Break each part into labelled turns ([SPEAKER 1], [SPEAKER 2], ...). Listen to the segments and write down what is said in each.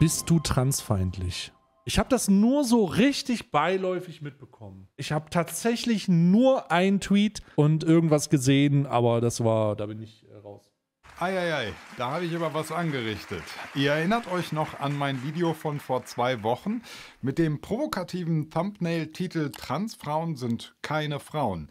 [SPEAKER 1] Bist du transfeindlich? Ich habe das nur so richtig beiläufig mitbekommen. Ich habe tatsächlich nur einen Tweet und irgendwas gesehen, aber das war, da bin ich
[SPEAKER 2] äh, raus. Eieiei, da habe ich aber was angerichtet. Ihr erinnert euch noch an mein Video von vor zwei Wochen mit dem provokativen Thumbnail-Titel Transfrauen sind keine Frauen.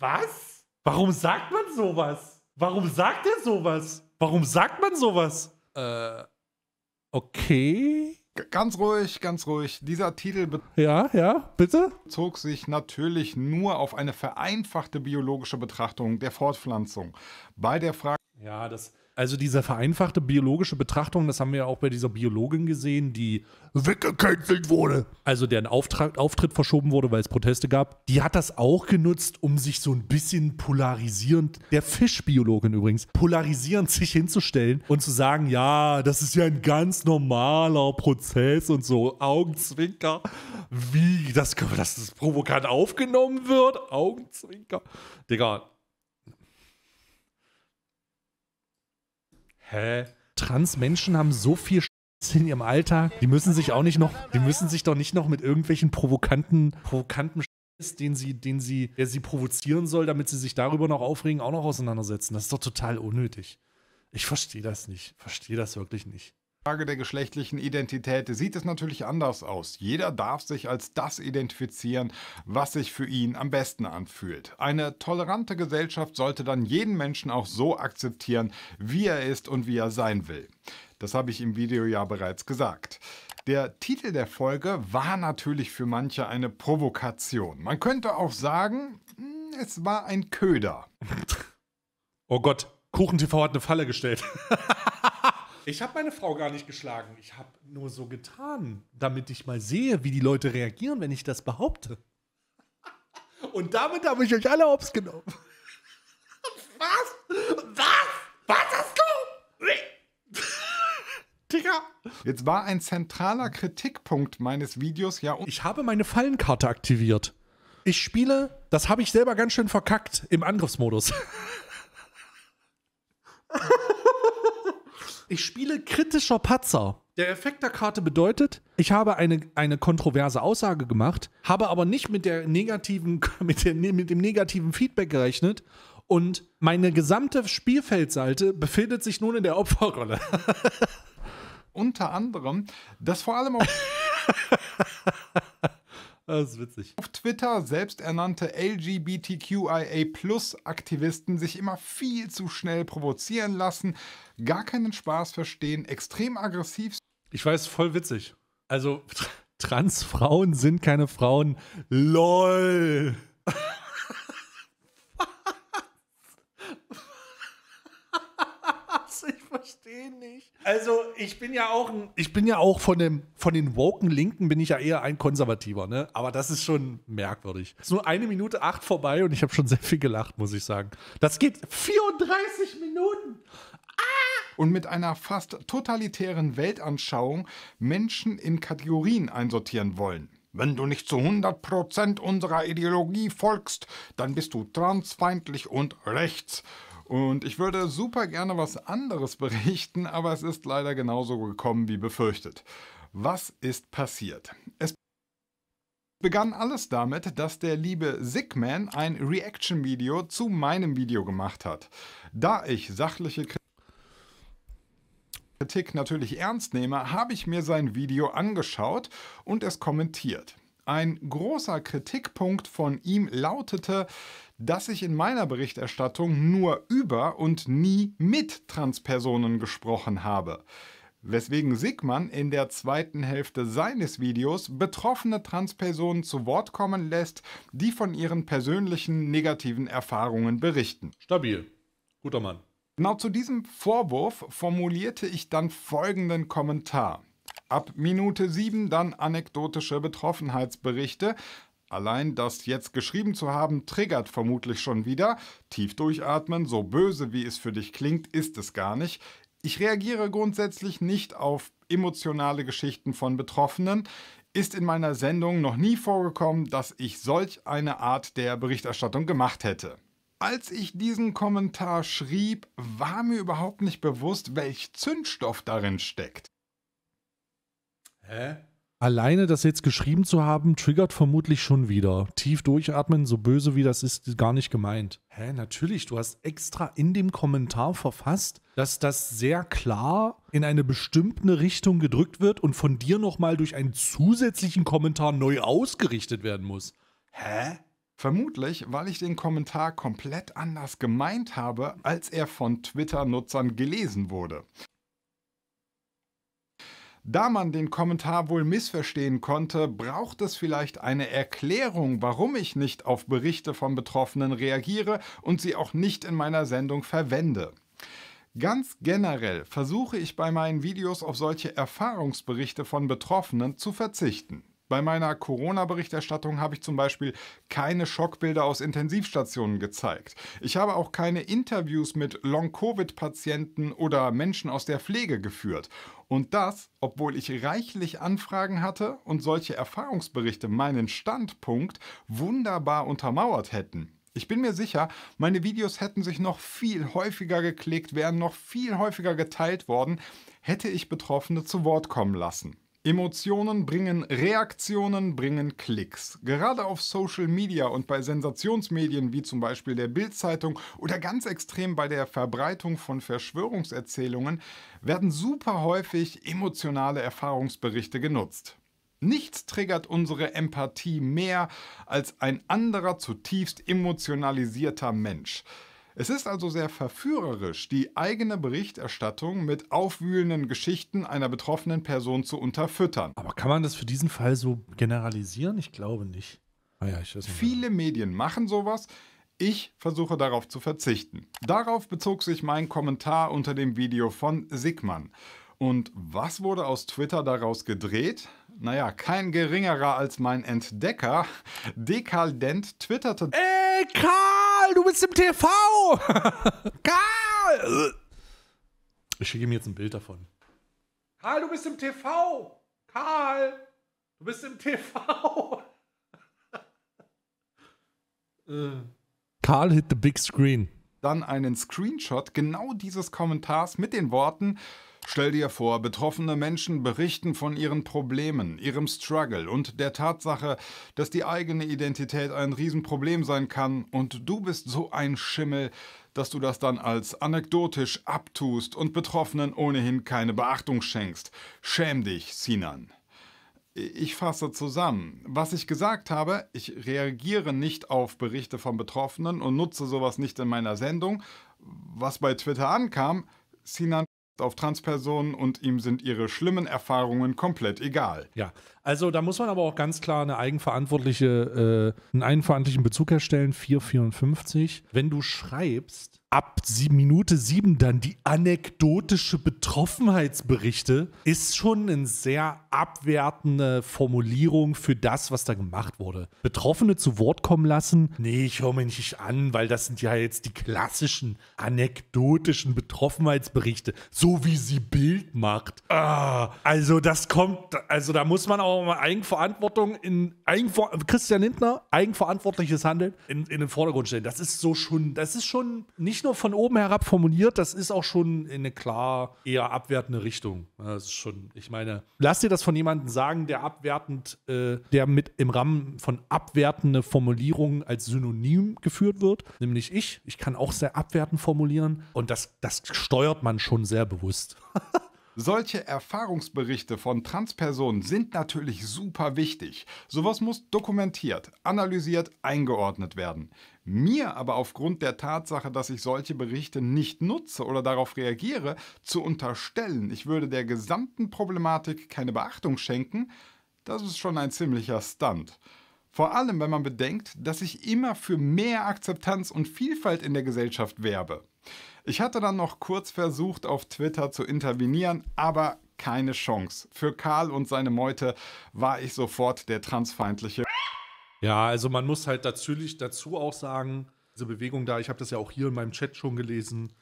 [SPEAKER 1] Was? Warum sagt man sowas? Warum sagt er sowas? Warum sagt man sowas?
[SPEAKER 2] Äh, okay. Ganz ruhig, ganz ruhig. Dieser Titel ja, ja, bitte? Zog sich natürlich nur auf eine vereinfachte biologische Betrachtung der Fortpflanzung. Bei der Frage. Ja, das, also diese vereinfachte
[SPEAKER 1] biologische Betrachtung, das haben wir ja auch bei dieser Biologin gesehen, die weggecancelt wurde, also deren Auftrag, Auftritt verschoben wurde, weil es Proteste gab, die hat das auch genutzt, um sich so ein bisschen polarisierend, der Fischbiologin übrigens, polarisierend sich hinzustellen und zu sagen, ja, das ist ja ein ganz normaler Prozess und so, Augenzwinker, wie, dass das provokant aufgenommen wird, Augenzwinker. Digga, Hä? Transmenschen haben so viel in ihrem Alltag. Die müssen sich auch nicht noch, die müssen sich doch nicht noch mit irgendwelchen provokanten, provokanten Sch den sie, den sie, der sie provozieren soll, damit sie sich darüber noch aufregen, auch noch auseinandersetzen. Das ist doch total unnötig. Ich verstehe das nicht.
[SPEAKER 2] Verstehe das wirklich nicht. Frage der geschlechtlichen Identität sieht es natürlich anders aus. Jeder darf sich als das identifizieren, was sich für ihn am besten anfühlt. Eine tolerante Gesellschaft sollte dann jeden Menschen auch so akzeptieren, wie er ist und wie er sein will. Das habe ich im Video ja bereits gesagt. Der Titel der Folge war natürlich für manche eine Provokation. Man könnte auch sagen, hm, es war ein Köder. Oh Gott, KuchenTV hat eine Falle gestellt.
[SPEAKER 1] Ich habe meine Frau gar nicht geschlagen. Ich habe nur so getan, damit ich mal sehe, wie die Leute reagieren, wenn ich das behaupte. Und damit habe ich euch alle Ops genommen. Was? Was? Was hast du? Nee.
[SPEAKER 2] Digga. Jetzt war ein zentraler Kritikpunkt meines Videos ja. Ich habe meine Fallenkarte aktiviert. Ich spiele, das habe ich selber ganz schön verkackt,
[SPEAKER 1] im Angriffsmodus. Ich spiele kritischer Patzer. Der Effekt der Karte bedeutet, ich habe eine, eine kontroverse Aussage gemacht, habe aber nicht mit, der negativen, mit, der, mit dem negativen Feedback gerechnet und meine gesamte Spielfeldseite befindet sich nun in der Opferrolle.
[SPEAKER 2] Unter anderem, dass vor allem auch Ah, das ist witzig. Auf Twitter selbsternannte LGBTQIA-Plus-Aktivisten sich immer viel zu schnell provozieren lassen, gar keinen Spaß verstehen, extrem aggressiv.
[SPEAKER 1] Ich weiß, voll witzig. Also, Transfrauen sind keine Frauen. LOL. verstehe nicht. Also ich bin ja auch ein, ich bin ja auch von dem von den woken Linken bin ich ja eher ein Konservativer, ne? Aber das ist schon merkwürdig. Es ist nur eine Minute acht vorbei und ich habe schon sehr viel gelacht,
[SPEAKER 2] muss ich sagen. Das geht 34
[SPEAKER 1] Minuten. Ah!
[SPEAKER 2] und mit einer fast totalitären Weltanschauung Menschen in Kategorien einsortieren wollen. Wenn du nicht zu 100% unserer Ideologie folgst, dann bist du transfeindlich und rechts. Und ich würde super gerne was anderes berichten, aber es ist leider genauso gekommen wie befürchtet. Was ist passiert? Es begann alles damit, dass der liebe Sigman ein Reaction-Video zu meinem Video gemacht hat. Da ich sachliche Kritik natürlich ernst nehme, habe ich mir sein Video angeschaut und es kommentiert. Ein großer Kritikpunkt von ihm lautete, dass ich in meiner Berichterstattung nur über und nie mit Transpersonen gesprochen habe weswegen Sigmann in der zweiten Hälfte seines Videos betroffene Transpersonen zu Wort kommen lässt, die von ihren persönlichen negativen Erfahrungen berichten. Stabil. Guter Mann. Genau zu diesem Vorwurf formulierte ich dann folgenden Kommentar. Ab Minute 7 dann anekdotische Betroffenheitsberichte, Allein das jetzt geschrieben zu haben, triggert vermutlich schon wieder. Tief durchatmen, so böse wie es für dich klingt, ist es gar nicht. Ich reagiere grundsätzlich nicht auf emotionale Geschichten von Betroffenen. Ist in meiner Sendung noch nie vorgekommen, dass ich solch eine Art der Berichterstattung gemacht hätte. Als ich diesen Kommentar schrieb, war mir überhaupt nicht bewusst, welch Zündstoff darin steckt. Hä?
[SPEAKER 1] Alleine das jetzt geschrieben zu haben, triggert vermutlich schon wieder. Tief durchatmen, so böse wie das ist, gar nicht gemeint. Hä, natürlich, du hast extra in dem Kommentar verfasst, dass das sehr klar in eine bestimmte Richtung gedrückt wird und von dir nochmal durch einen zusätzlichen Kommentar
[SPEAKER 2] neu ausgerichtet werden muss. Hä? Vermutlich, weil ich den Kommentar komplett anders gemeint habe, als er von Twitter-Nutzern gelesen wurde. Da man den Kommentar wohl missverstehen konnte, braucht es vielleicht eine Erklärung, warum ich nicht auf Berichte von Betroffenen reagiere und sie auch nicht in meiner Sendung verwende. Ganz generell versuche ich bei meinen Videos auf solche Erfahrungsberichte von Betroffenen zu verzichten. Bei meiner Corona-Berichterstattung habe ich zum Beispiel keine Schockbilder aus Intensivstationen gezeigt. Ich habe auch keine Interviews mit Long-Covid-Patienten oder Menschen aus der Pflege geführt. Und das, obwohl ich reichlich Anfragen hatte und solche Erfahrungsberichte meinen Standpunkt wunderbar untermauert hätten. Ich bin mir sicher, meine Videos hätten sich noch viel häufiger geklickt, wären noch viel häufiger geteilt worden, hätte ich Betroffene zu Wort kommen lassen. Emotionen bringen Reaktionen, bringen Klicks. Gerade auf Social Media und bei Sensationsmedien wie zum Beispiel der Bildzeitung oder ganz extrem bei der Verbreitung von Verschwörungserzählungen werden super häufig emotionale Erfahrungsberichte genutzt. Nichts triggert unsere Empathie mehr als ein anderer zutiefst emotionalisierter Mensch. Es ist also sehr verführerisch, die eigene Berichterstattung mit aufwühlenden Geschichten einer betroffenen Person zu unterfüttern. Aber kann man das für diesen Fall so generalisieren? Ich glaube nicht. Ah ja, ich weiß nicht. Viele Medien machen sowas. Ich versuche darauf zu verzichten. Darauf bezog sich mein Kommentar unter dem Video von Sigmann. Und was wurde aus Twitter daraus gedreht? Naja, kein geringerer als mein Entdecker. Dekadent twitterte. Ey, Karl! Karl, du bist im TV!
[SPEAKER 1] Karl! Ich schicke ihm jetzt ein Bild davon. Karl, du bist im TV! Karl! Du bist im TV! Äh.
[SPEAKER 2] Karl hit the big screen. Dann einen Screenshot genau dieses Kommentars mit den Worten: Stell dir vor, betroffene Menschen berichten von ihren Problemen, ihrem Struggle und der Tatsache, dass die eigene Identität ein Riesenproblem sein kann und du bist so ein Schimmel, dass du das dann als anekdotisch abtust und Betroffenen ohnehin keine Beachtung schenkst. Schäm dich, Sinan. Ich fasse zusammen. Was ich gesagt habe, ich reagiere nicht auf Berichte von Betroffenen und nutze sowas nicht in meiner Sendung. Was bei Twitter ankam, Sinan auf Transpersonen und ihm sind ihre schlimmen Erfahrungen komplett egal. Ja, also da muss man aber auch ganz
[SPEAKER 1] klar eine eigenverantwortliche, äh, einen eigenverantwortlichen Bezug herstellen, 454. Wenn du schreibst, ab Minute sieben dann die anekdotische Betroffenheitsberichte ist schon eine sehr abwertende Formulierung für das, was da gemacht wurde. Betroffene zu Wort kommen lassen, nee, ich höre mich nicht an, weil das sind ja jetzt die klassischen anekdotischen Betroffenheitsberichte, so wie sie Bild macht. Ah, also das kommt, also da muss man auch mal Eigenverantwortung in Eigenver Christian Lindner, eigenverantwortliches Handeln in, in den Vordergrund stellen. Das ist so schon, das ist schon nicht nicht nur von oben herab formuliert, das ist auch schon in eine klar eher abwertende Richtung. Das ist schon, ich meine, lass dir das von jemandem sagen, der abwertend, äh, der mit im Rahmen von abwertende Formulierungen als Synonym geführt wird, nämlich ich. Ich kann auch sehr abwertend formulieren
[SPEAKER 2] und das, das steuert man schon sehr bewusst. Solche Erfahrungsberichte von Transpersonen sind natürlich super wichtig. Sowas muss dokumentiert, analysiert, eingeordnet werden. Mir aber aufgrund der Tatsache, dass ich solche Berichte nicht nutze oder darauf reagiere, zu unterstellen, ich würde der gesamten Problematik keine Beachtung schenken, das ist schon ein ziemlicher Stunt. Vor allem, wenn man bedenkt, dass ich immer für mehr Akzeptanz und Vielfalt in der Gesellschaft werbe. Ich hatte dann noch kurz versucht, auf Twitter zu intervenieren, aber keine Chance. Für Karl und seine Meute war ich sofort der transfeindliche.
[SPEAKER 1] Ja, also man muss halt dazu, dazu auch sagen, diese Bewegung da, ich habe das ja auch hier in meinem Chat schon gelesen,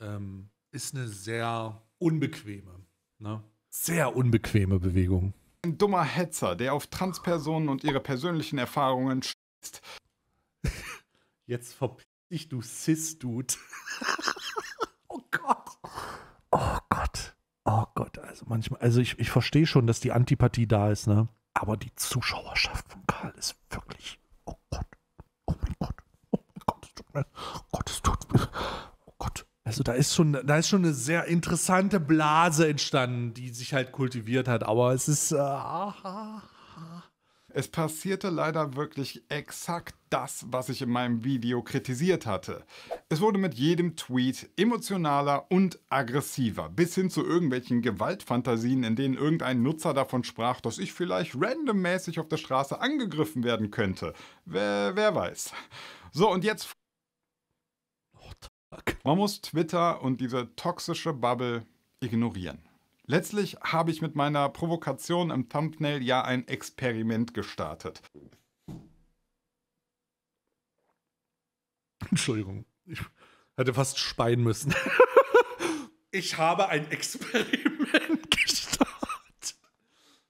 [SPEAKER 1] ähm, ist eine sehr unbequeme, ne? sehr unbequeme Bewegung
[SPEAKER 2] ein dummer Hetzer, der auf Transpersonen und ihre persönlichen Erfahrungen schießt. Jetzt verpiss dich, du Cis-Dude. oh Gott. Oh
[SPEAKER 1] Gott. Oh Gott. Also manchmal, also ich, ich verstehe schon, dass die Antipathie da ist, ne? Aber die Zuschauerschaft von Karl ist wirklich. Oh Gott. Oh mein Gott. Oh mein Gott. Es tut mir, also da ist schon, da ist schon eine sehr interessante Blase
[SPEAKER 2] entstanden, die sich halt kultiviert hat. Aber es ist. Äh, es passierte leider wirklich exakt das, was ich in meinem Video kritisiert hatte. Es wurde mit jedem Tweet emotionaler und aggressiver, bis hin zu irgendwelchen Gewaltfantasien, in denen irgendein Nutzer davon sprach, dass ich vielleicht randommäßig auf der Straße angegriffen werden könnte. Wer, wer weiß. So, und jetzt man muss Twitter und diese toxische Bubble ignorieren. Letztlich habe ich mit meiner Provokation im Thumbnail ja ein Experiment gestartet. Entschuldigung,
[SPEAKER 1] ich hätte fast speien müssen. ich habe ein Experiment gestartet.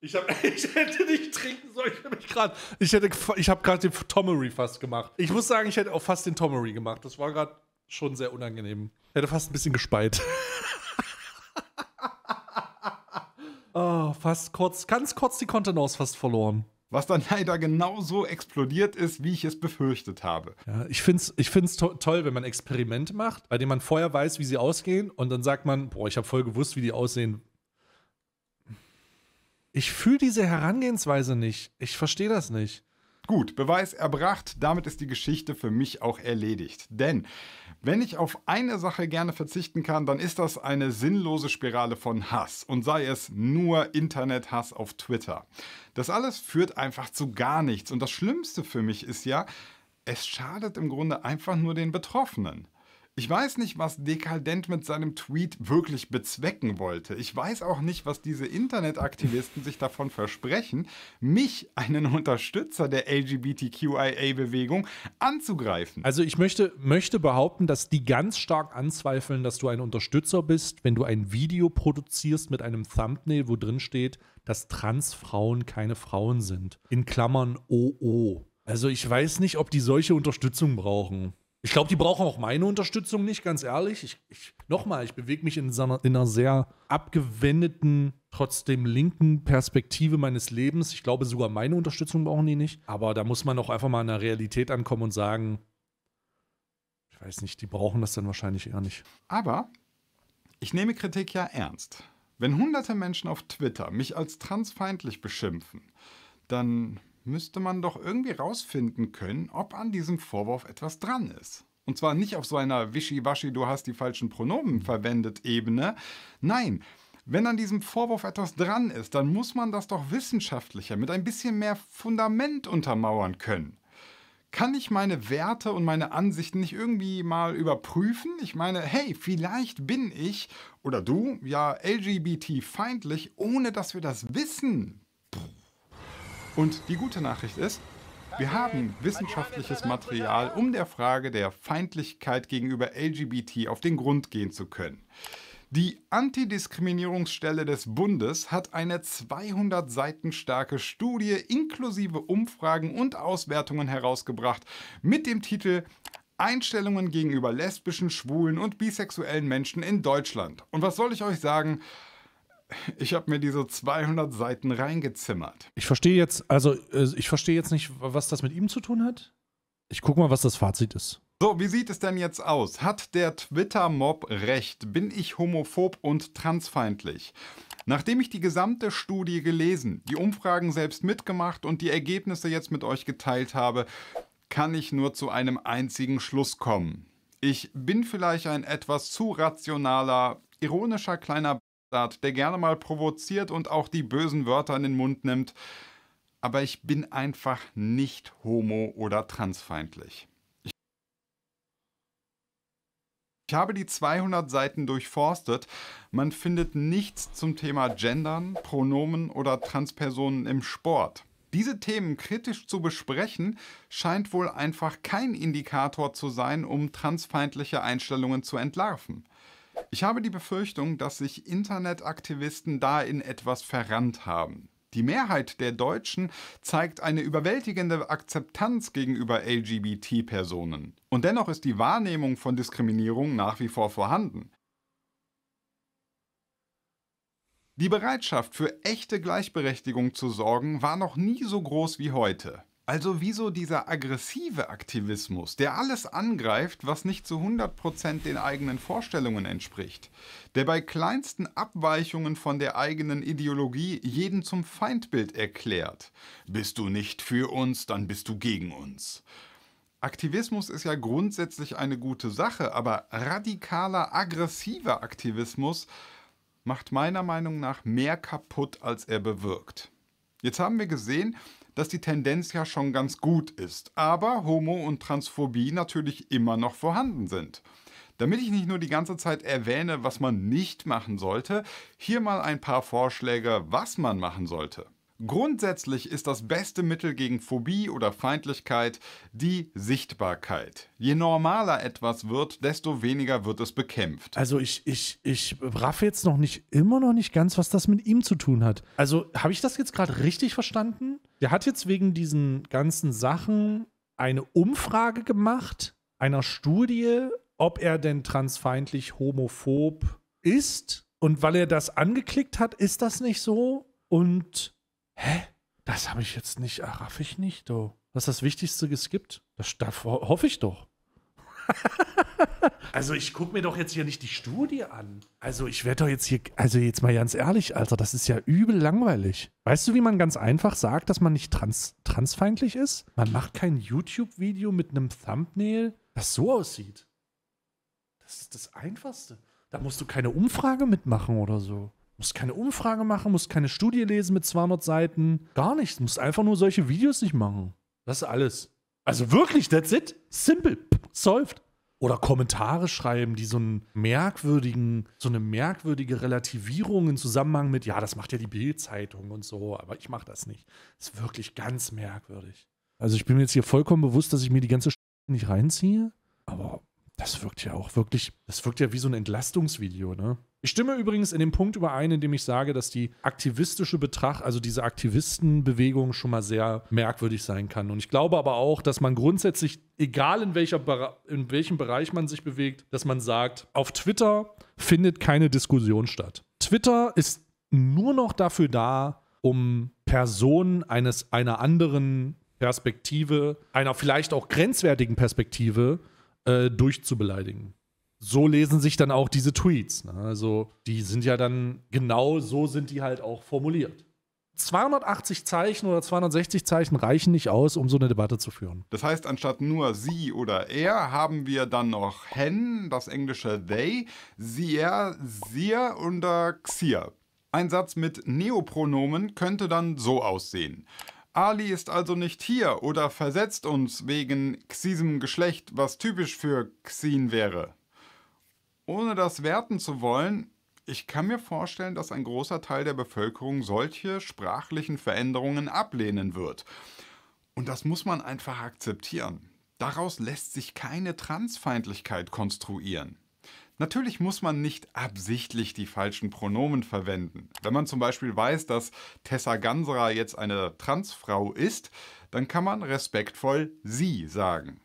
[SPEAKER 1] Ich, hab, ich hätte nicht trinken sollen. Ich habe gerade ich ich hab den Tommery fast gemacht. Ich muss sagen, ich hätte auch fast den Tommery gemacht. Das war gerade schon sehr unangenehm. Hätte fast ein bisschen gespeit.
[SPEAKER 2] oh, fast kurz, ganz kurz die Kontenance fast verloren. Was dann leider genauso explodiert ist, wie ich es befürchtet habe. Ja, ich finde es ich find's to toll,
[SPEAKER 1] wenn man Experimente macht, bei dem man vorher weiß, wie sie ausgehen und dann sagt man, boah, ich habe voll gewusst, wie die aussehen.
[SPEAKER 2] Ich fühle diese Herangehensweise nicht. Ich verstehe das nicht. Gut, Beweis erbracht, damit ist die Geschichte für mich auch erledigt. Denn wenn ich auf eine Sache gerne verzichten kann, dann ist das eine sinnlose Spirale von Hass und sei es nur Internethass auf Twitter. Das alles führt einfach zu gar nichts und das Schlimmste für mich ist ja, es schadet im Grunde einfach nur den Betroffenen. Ich weiß nicht, was Dekadent mit seinem Tweet wirklich bezwecken wollte. Ich weiß auch nicht, was diese Internetaktivisten sich davon versprechen, mich, einen Unterstützer der LGBTQIA-Bewegung, anzugreifen. Also ich möchte, möchte
[SPEAKER 1] behaupten, dass die ganz stark anzweifeln, dass du ein Unterstützer bist, wenn du ein Video produzierst mit einem Thumbnail, wo drin steht, dass Transfrauen keine Frauen sind. In Klammern OO. Also ich weiß nicht, ob die solche Unterstützung brauchen. Ich glaube, die brauchen auch meine Unterstützung nicht, ganz ehrlich. Ich, ich, Nochmal, ich bewege mich in, seiner, in einer sehr abgewendeten, trotzdem linken Perspektive meines Lebens. Ich glaube, sogar meine Unterstützung brauchen die nicht. Aber da muss man auch einfach mal in der Realität ankommen und sagen, ich
[SPEAKER 2] weiß nicht, die brauchen das dann wahrscheinlich eher nicht. Aber ich nehme Kritik ja ernst. Wenn hunderte Menschen auf Twitter mich als transfeindlich beschimpfen, dann müsste man doch irgendwie rausfinden können, ob an diesem Vorwurf etwas dran ist. Und zwar nicht auf so einer Wischiwaschi, du hast die falschen Pronomen verwendet Ebene. Nein, wenn an diesem Vorwurf etwas dran ist, dann muss man das doch wissenschaftlicher mit ein bisschen mehr Fundament untermauern können. Kann ich meine Werte und meine Ansichten nicht irgendwie mal überprüfen? Ich meine, hey, vielleicht bin ich oder du ja LGBT-feindlich, ohne dass wir das wissen. Und die gute Nachricht ist, wir haben wissenschaftliches Material, um der Frage der Feindlichkeit gegenüber LGBT auf den Grund gehen zu können. Die Antidiskriminierungsstelle des Bundes hat eine 200 Seiten starke Studie inklusive Umfragen und Auswertungen herausgebracht mit dem Titel Einstellungen gegenüber lesbischen, schwulen und bisexuellen Menschen in Deutschland. Und was soll ich euch sagen? ich habe mir diese 200 Seiten reingezimmert.
[SPEAKER 1] Ich verstehe jetzt, also äh, ich verstehe jetzt nicht, was das mit ihm zu tun hat. Ich gucke mal, was das Fazit ist.
[SPEAKER 2] So, wie sieht es denn jetzt aus? Hat der Twitter-Mob recht? Bin ich homophob und transfeindlich? Nachdem ich die gesamte Studie gelesen, die Umfragen selbst mitgemacht und die Ergebnisse jetzt mit euch geteilt habe, kann ich nur zu einem einzigen Schluss kommen. Ich bin vielleicht ein etwas zu rationaler, ironischer kleiner Bastard, der gerne mal provoziert und auch die bösen Wörter in den Mund nimmt. Aber ich bin einfach nicht homo- oder transfeindlich. Ich habe die 200 Seiten durchforstet. Man findet nichts zum Thema Gendern, Pronomen oder Transpersonen im Sport. Diese Themen kritisch zu besprechen, scheint wohl einfach kein Indikator zu sein, um transfeindliche Einstellungen zu entlarven. Ich habe die Befürchtung, dass sich Internetaktivisten da in etwas verrannt haben. Die Mehrheit der Deutschen zeigt eine überwältigende Akzeptanz gegenüber LGBT-Personen. Und dennoch ist die Wahrnehmung von Diskriminierung nach wie vor vorhanden. Die Bereitschaft für echte Gleichberechtigung zu sorgen war noch nie so groß wie heute. Also wieso dieser aggressive Aktivismus, der alles angreift, was nicht zu 100% den eigenen Vorstellungen entspricht, der bei kleinsten Abweichungen von der eigenen Ideologie jeden zum Feindbild erklärt. Bist du nicht für uns, dann bist du gegen uns. Aktivismus ist ja grundsätzlich eine gute Sache, aber radikaler, aggressiver Aktivismus macht meiner Meinung nach mehr kaputt, als er bewirkt. Jetzt haben wir gesehen, dass die Tendenz ja schon ganz gut ist, aber Homo und Transphobie natürlich immer noch vorhanden sind. Damit ich nicht nur die ganze Zeit erwähne, was man nicht machen sollte, hier mal ein paar Vorschläge, was man machen sollte. Grundsätzlich ist das beste Mittel gegen Phobie oder Feindlichkeit die Sichtbarkeit. Je normaler etwas wird, desto weniger wird es bekämpft.
[SPEAKER 1] Also ich, ich, ich raff jetzt noch nicht, immer noch nicht ganz, was das mit ihm zu tun hat. Also habe ich das jetzt gerade richtig verstanden? Der hat jetzt wegen diesen ganzen Sachen eine Umfrage gemacht, einer Studie, ob er denn transfeindlich homophob ist. Und weil er das angeklickt hat, ist das nicht so. Und Hä? Das habe ich jetzt nicht, ach, raff ich nicht, du. Oh. ist das Wichtigste geskippt? Das, das hoffe ich doch. also ich gucke mir doch jetzt hier nicht die Studie an. Also ich werde doch jetzt hier, also jetzt mal ganz ehrlich, Alter, das ist ja übel langweilig. Weißt du, wie man ganz einfach sagt, dass man nicht trans, transfeindlich ist? Man macht kein YouTube-Video mit einem Thumbnail, das so aussieht. Das ist das Einfachste. Da musst du keine Umfrage mitmachen oder so. Musst keine Umfrage machen, musst keine Studie lesen mit 200 Seiten. Gar nichts. Musst einfach nur solche Videos nicht machen. Das ist alles. Also wirklich, that's it. Simple. Solved. Oder Kommentare schreiben, die so einen merkwürdigen, so eine merkwürdige Relativierung in Zusammenhang mit, ja, das macht ja die Bildzeitung und so, aber ich mach das nicht. Das ist wirklich ganz merkwürdig. Also ich bin mir jetzt hier vollkommen bewusst, dass ich mir die ganze Sch nicht reinziehe, aber das wirkt ja auch wirklich, das wirkt ja wie so ein Entlastungsvideo, ne? Ich stimme übrigens in dem Punkt überein, in dem ich sage, dass die aktivistische Betracht, also diese Aktivistenbewegung schon mal sehr merkwürdig sein kann. Und ich glaube aber auch, dass man grundsätzlich, egal in, welcher, in welchem Bereich man sich bewegt, dass man sagt, auf Twitter findet keine Diskussion statt. Twitter ist nur noch dafür da, um Personen eines, einer anderen Perspektive, einer vielleicht auch grenzwertigen Perspektive äh, durchzubeleidigen. So lesen sich dann auch diese Tweets. Ne? Also die sind ja dann genau
[SPEAKER 2] so sind die halt auch formuliert.
[SPEAKER 1] 280 Zeichen oder 260 Zeichen reichen nicht aus, um so eine Debatte zu führen.
[SPEAKER 2] Das heißt, anstatt nur sie oder er haben wir dann noch hen, das englische they, sie, er, sie und äh, xier. Ein Satz mit Neopronomen könnte dann so aussehen. Ali ist also nicht hier oder versetzt uns wegen Xisem Geschlecht, was typisch für Xin wäre. Ohne das werten zu wollen, ich kann mir vorstellen, dass ein großer Teil der Bevölkerung solche sprachlichen Veränderungen ablehnen wird. Und das muss man einfach akzeptieren. Daraus lässt sich keine Transfeindlichkeit konstruieren. Natürlich muss man nicht absichtlich die falschen Pronomen verwenden. Wenn man zum Beispiel weiß, dass Tessa Ganserer jetzt eine Transfrau ist, dann kann man respektvoll sie sagen.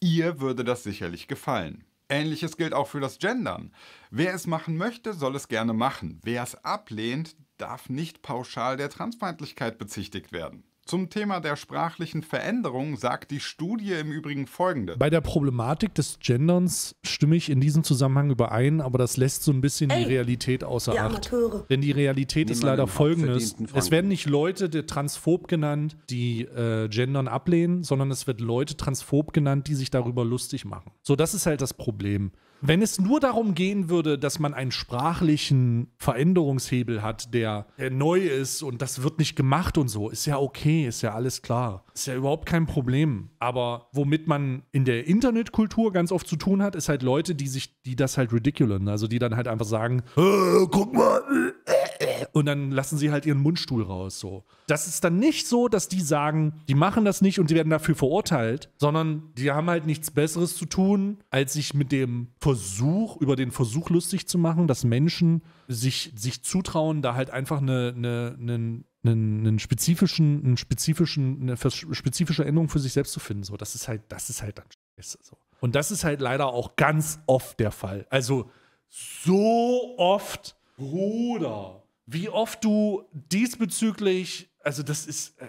[SPEAKER 2] Ihr würde das sicherlich gefallen. Ähnliches gilt auch für das Gendern. Wer es machen möchte, soll es gerne machen. Wer es ablehnt, darf nicht pauschal der Transfeindlichkeit bezichtigt werden. Zum Thema der sprachlichen Veränderung sagt die Studie im Übrigen folgende. Bei der
[SPEAKER 1] Problematik des Genderns stimme ich in diesem Zusammenhang überein, aber das lässt so ein bisschen Ey, die Realität außer die Acht. Denn die Realität Niemand ist leider folgendes. Es werden nicht Leute der transphob genannt, die äh, Gendern ablehnen, sondern es wird Leute transphob genannt, die sich darüber lustig machen. So, das ist halt das Problem. Wenn es nur darum gehen würde, dass man einen sprachlichen Veränderungshebel hat, der, der neu ist und das wird nicht gemacht und so, ist ja okay, ist ja alles klar. Ist ja überhaupt kein Problem. Aber womit man in der Internetkultur ganz oft zu tun hat, ist halt Leute, die sich, die das halt ridiculen. Also die dann halt einfach sagen, äh, guck mal, äh, äh, und dann lassen sie halt ihren Mundstuhl raus. So. Das ist dann nicht so, dass die sagen, die machen das nicht und sie werden dafür verurteilt, sondern die haben halt nichts Besseres zu tun, als sich mit dem Versuch, über den Versuch lustig zu machen, dass Menschen sich, sich zutrauen, da halt einfach eine, eine, eine einen, einen, spezifischen, einen spezifischen, eine spezifische Änderung für sich selbst zu finden. So, das ist halt, das ist halt dann scheiße. So. Und das ist halt leider auch ganz oft der Fall. Also so oft, Bruder, wie oft du diesbezüglich, also das ist, äh,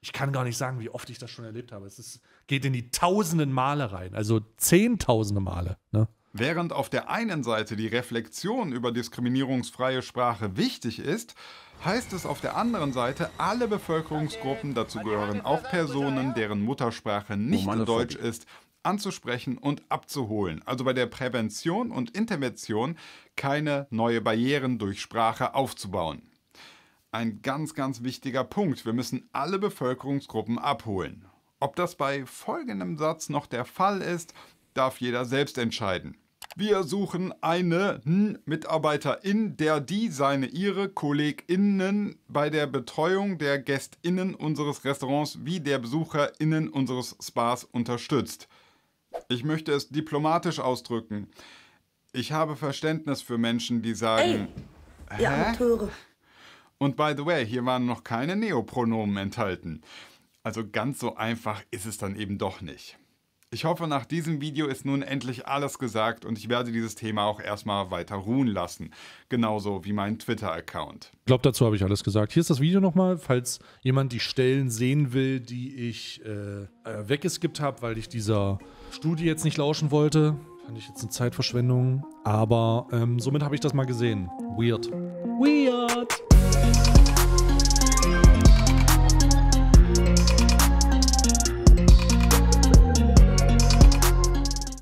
[SPEAKER 1] ich kann gar nicht sagen, wie oft ich das schon erlebt habe. Es ist, geht in die tausenden Male rein, also zehntausende Male.
[SPEAKER 2] Ne? Während auf der einen Seite die Reflexion über diskriminierungsfreie Sprache wichtig ist, heißt es auf der anderen Seite, alle Bevölkerungsgruppen, dazu gehören auch Personen, deren Muttersprache nicht oh, Deutsch ist, anzusprechen und abzuholen. Also bei der Prävention und Intervention keine neue Barrieren durch Sprache aufzubauen. Ein ganz, ganz wichtiger Punkt. Wir müssen alle Bevölkerungsgruppen abholen. Ob das bei folgendem Satz noch der Fall ist, darf jeder selbst entscheiden. Wir suchen eine Mitarbeiterin, der die seine ihre KollegInnen bei der Betreuung der GästInnen unseres Restaurants wie der BesucherInnen unseres Spas unterstützt. Ich möchte es diplomatisch ausdrücken. Ich habe Verständnis für Menschen, die sagen. Ey, ihr Amateure. Und by the way, hier waren noch keine Neopronomen enthalten. Also ganz so einfach ist es dann eben doch nicht. Ich hoffe, nach diesem Video ist nun endlich alles gesagt und ich werde dieses Thema auch erstmal weiter ruhen lassen. Genauso wie mein Twitter-Account.
[SPEAKER 1] Ich glaube, dazu habe ich alles gesagt. Hier ist das Video nochmal, falls jemand die Stellen sehen will, die ich äh, äh weggeskippt habe, weil ich dieser Studie jetzt nicht lauschen wollte. Fand ich jetzt eine Zeitverschwendung. Aber ähm, somit habe ich das mal gesehen. Weird. Weird.